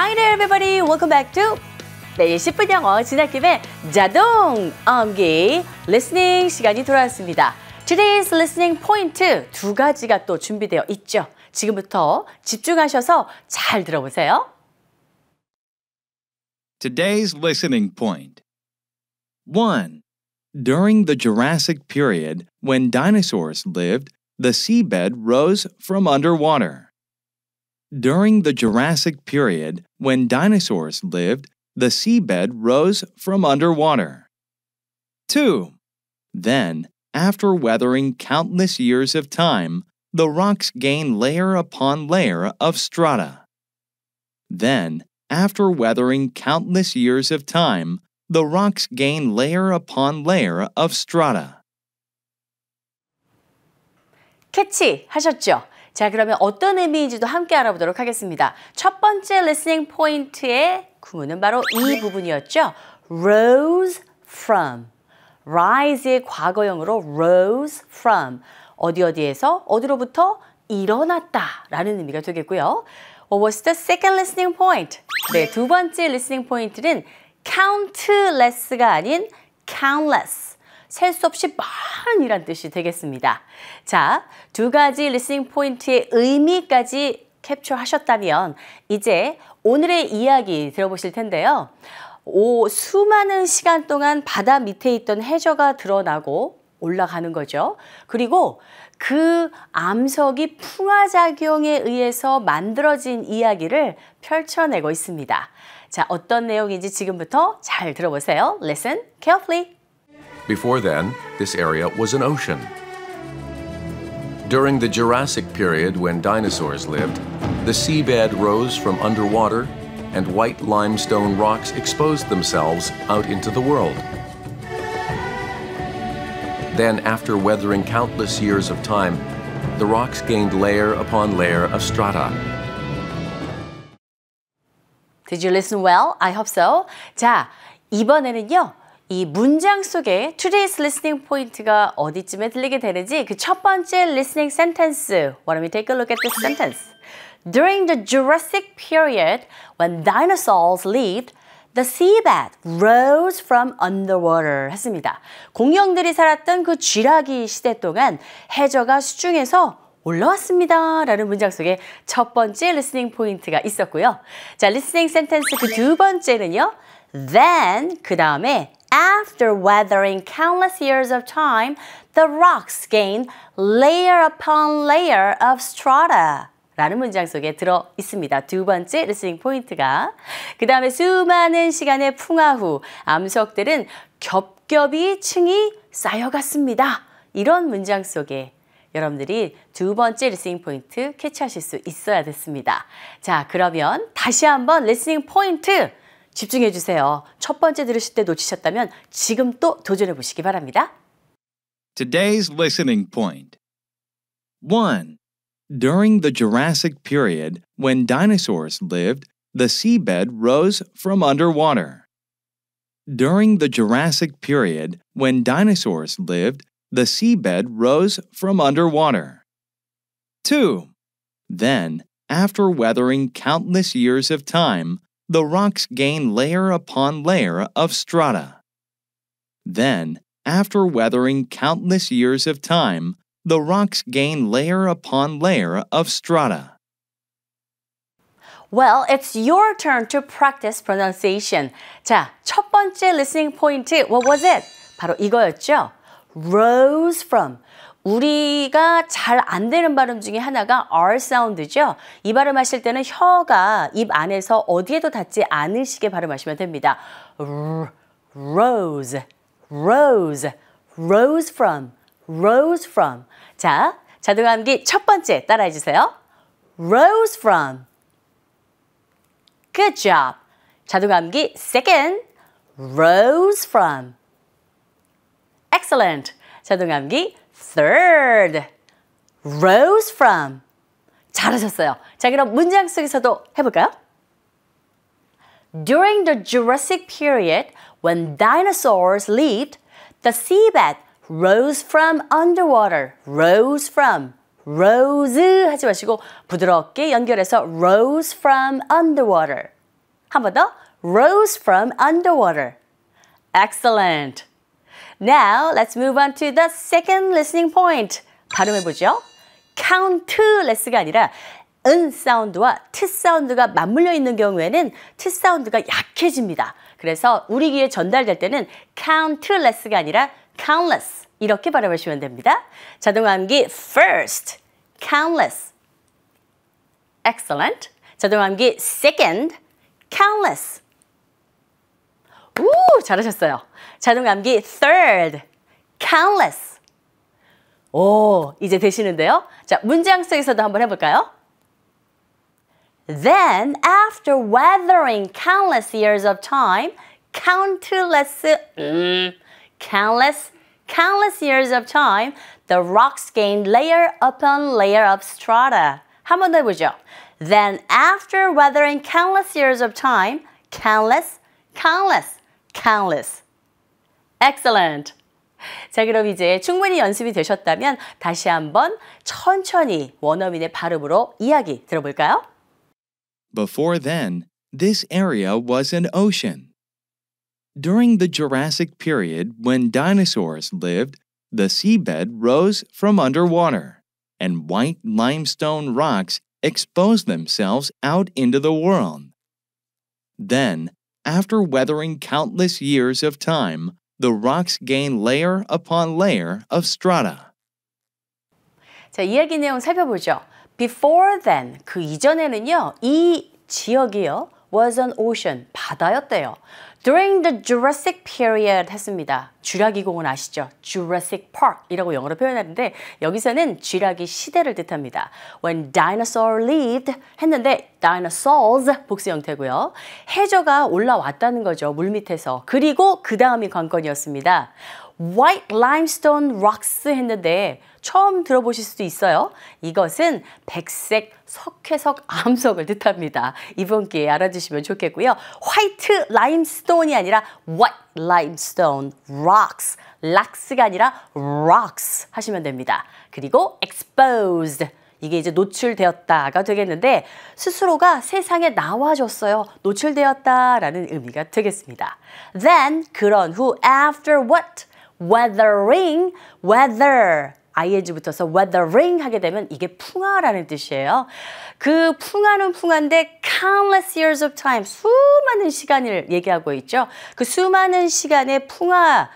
Hi there everybody. Welcome back to 매일 10분 영어 진학김의 자동 암기 리스닝 시간이 돌아왔습니다. Today's listening point 두 가지가 또 준비되어 있죠. 지금부터 집중하셔서 잘 들어보세요. Today's listening point 1. During the Jurassic period, when dinosaurs lived, the seabed rose from underwater. During the Jurassic period, when dinosaurs lived, the seabed rose from underwater. 2. Then, after weathering countless years of time, the rocks gain layer upon layer of strata. Then, after weathering countless years of time, the rocks gain layer upon layer of strata. 하셨죠? 자 그러면 어떤 의미인지도 함께 알아보도록 하겠습니다. 첫 번째 리스닝 포인트의 구문은 바로 이 부분이었죠. rose from. rise의 과거형으로 rose from. 어디 어디에서 어디로부터 일어났다 라는 의미가 되겠고요. What was the second listening point? 네, 두 번째 listening point는 countless가 아닌 countless. 셀수 없이 많이란 뜻이 되겠습니다. 자, 두 가지 리스닝 포인트의 의미까지 캡처하셨다면 이제 오늘의 이야기 들어보실 텐데요. 오, 수많은 시간 동안 바다 밑에 있던 해저가 드러나고 올라가는 거죠. 그리고 그 암석이 풍화작용에 의해서 만들어진 이야기를 펼쳐내고 있습니다. 자, 어떤 내용인지 지금부터 잘 들어보세요. Listen carefully. Before then, this area was an ocean. During the Jurassic period when dinosaurs lived, the seabed rose from underwater and white limestone rocks exposed themselves out into the world. Then, after weathering countless years of time, the rocks gained layer upon layer of strata. Did you listen well? I hope so. 자, 이번에는요. 이 문장 속에 today's listening point가 어디쯤에 들리게 되는지 그 첫 번째 listening sentence. Why don't we take a look at this sentence? During the Jurassic period, when dinosaurs lived, The seabed rose from underwater 했습니다. 공룡들이 살았던 그 쥐라기 시대 동안 해저가 수중에서 올라왔습니다. 라는 문장 속에 첫 번째 리스닝 포인트가 있었고요. 자, 리스닝 센텐스 그 두 번째는요. Then 그 다음에 after weathering countless years of time, the rocks gain layer upon layer of strata. 라는 문장 속에 들어 있습니다. 두 번째 리스닝 포인트가 그 다음에 수많은 시간의 풍화 후 암석들은 겹겹이 층이 쌓여갔습니다. 이런 문장 속에 여러분들이 두 번째 리스닝 포인트 캐치하실 수 있어야 됐습니다. 자 그러면 다시 한번 리스닝 포인트 집중해 주세요. 첫 번째 들으실 때 놓치셨다면 지금 또 도전해 보시기 바랍니다. Today's listening point. 1. During the Jurassic period, when dinosaurs lived, the seabed rose from underwater. During the Jurassic period, when dinosaurs lived, the seabed rose from underwater. 2. Then, after weathering countless years of time, the rocks gain layer upon layer of strata. Then, after weathering countless years of time, the rocks gain layer upon layer of strata. Well, it's your turn to practice pronunciation. 자, 첫 번째 listening point, what was it? 바로 이거였죠? Rose from. 우리가 잘 안 되는 발음 중에 하나가 R 사운드죠. 이 발음 하실 때는 혀가 입 안에서 어디에도 닿지 않으시게 발음하시면 됩니다. rose, rose, rose from, rose from. 자, 자동암기 첫 번째 따라해 주세요. rose from. Good job. 자동암기 second, rose from. Excellent. 자동암기 Third, rose from. 잘하셨어요. 자, 그럼 문장 속에서도 해볼까요? During the Jurassic period, when dinosaurs lived, the seabed rose from underwater. rose from. rose 하지 마시고 부드럽게 연결해서 rose from underwater. 한 번 더. rose from underwater. excellent. Now let's move on to the second listening point. 발음해보죠. countless가 아니라 은 사운드와 트 사운드가 맞물려 있는 경우에는 트 사운드가 약해집니다. 그래서 우리 귀에 전달될 때는 countless가 아니라 countless 이렇게 발음하시면 됩니다. 자동 암기 first, countless, excellent. 자동 암기 second, countless. 우 잘하셨어요. 자동 암기 third, countless. 오 이제 되시는데요. 자 문장 속에서도 한번 해볼까요? Then after weathering countless years of time, countless, 음, mm, countless, countless years of time, the rocks gained layer upon layer of strata. 한번 더 해보죠. Then after weathering countless years of time, countless, countless countless. Excellent. 자 그럼 이제 충분히 연습이 되셨다면 다시 한번 천천히 원어민의 발음으로 이야기 들어볼까요? Before then, this area was an ocean. During the Jurassic period, when dinosaurs lived, the seabed rose from underwater, and white limestone rocks exposed themselves out into the world. Then, after weathering countless years of time, the rocks gain layer upon layer of strata. 자, 이야기 내용 살펴보죠. Before then, 그 이전에는요, 이 지역이요, was an ocean, 바다였대요. During the Jurassic period 했습니다. 쥐라기 공원 아시죠? Jurassic Park이라고 영어로 표현하는데 여기서는 쥐라기 시대를 뜻합니다. When dinosaur lived 했는데 dinosaurs 복수 형태고요. 해저가 올라왔다는 거죠. 물밑에서. 그리고 그 다음이 관건이었습니다. white limestone rocks 했는데 처음 들어보실 수도 있어요. 이것은 백색 석회석 암석을 뜻합니다. 이번 기회에 알아주시면 좋겠고요. 화이트 라임스톤이 아니라 white limestone rocks, 락스가 아니라 rocks 하시면 됩니다. 그리고 exposed. 이게 이제 노출되었다가 되겠는데 스스로가 세상에 나와줬어요. 노출되었다라는 의미가 되겠습니다. Then 그런 후 after what weathering, weather. ing 붙어서 weathering 하게 되면 이게 풍화라는 뜻이에요. 그 풍화는 풍화인데 countless years of time, 수많은 시간을 얘기하고 있죠. 그 수많은 시간의 풍화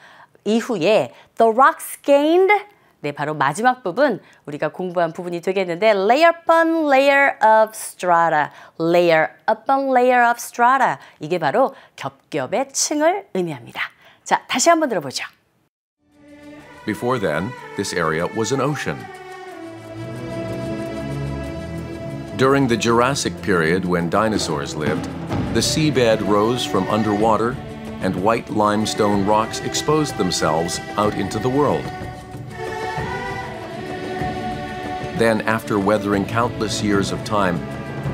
이후에 the rocks gained 네, 바로 마지막 부분 우리가 공부한 부분이 되겠는데 layer upon layer of strata, layer upon layer of strata 이게 바로 겹겹의 층을 의미합니다. 자, 다시 한번 들어보죠. Before then, this area was an ocean. During the Jurassic period when dinosaurs lived, the seabed rose from underwater and white limestone rocks exposed themselves out into the world. Then, after weathering countless years of time,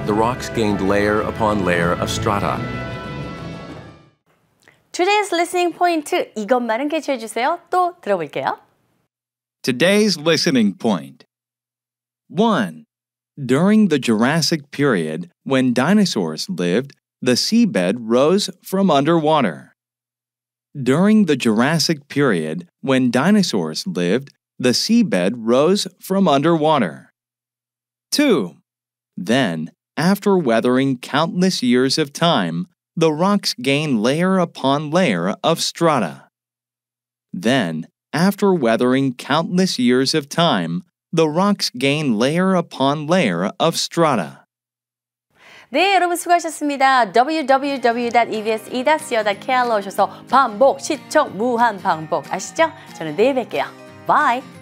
the rocks gained layer upon layer of strata. Today's listening point 이것만은 캐치해 주세요. 또 들어볼게요. Today's listening point 1. During the Jurassic period, when dinosaurs lived, the seabed rose from underwater. During the Jurassic period, when dinosaurs lived, the seabed rose from underwater. 2. Then, after weathering countless years of time, the rocks gain layer upon layer of strata. Then, after weathering countless years of time, the rocks gain layer upon layer of strata. 네, 여러분 수고하셨습니다. www.ebs2.co.kr로 오셔서 반복, 시청, 무한 반복 아시죠? 저는 내일 뵐게요. Bye!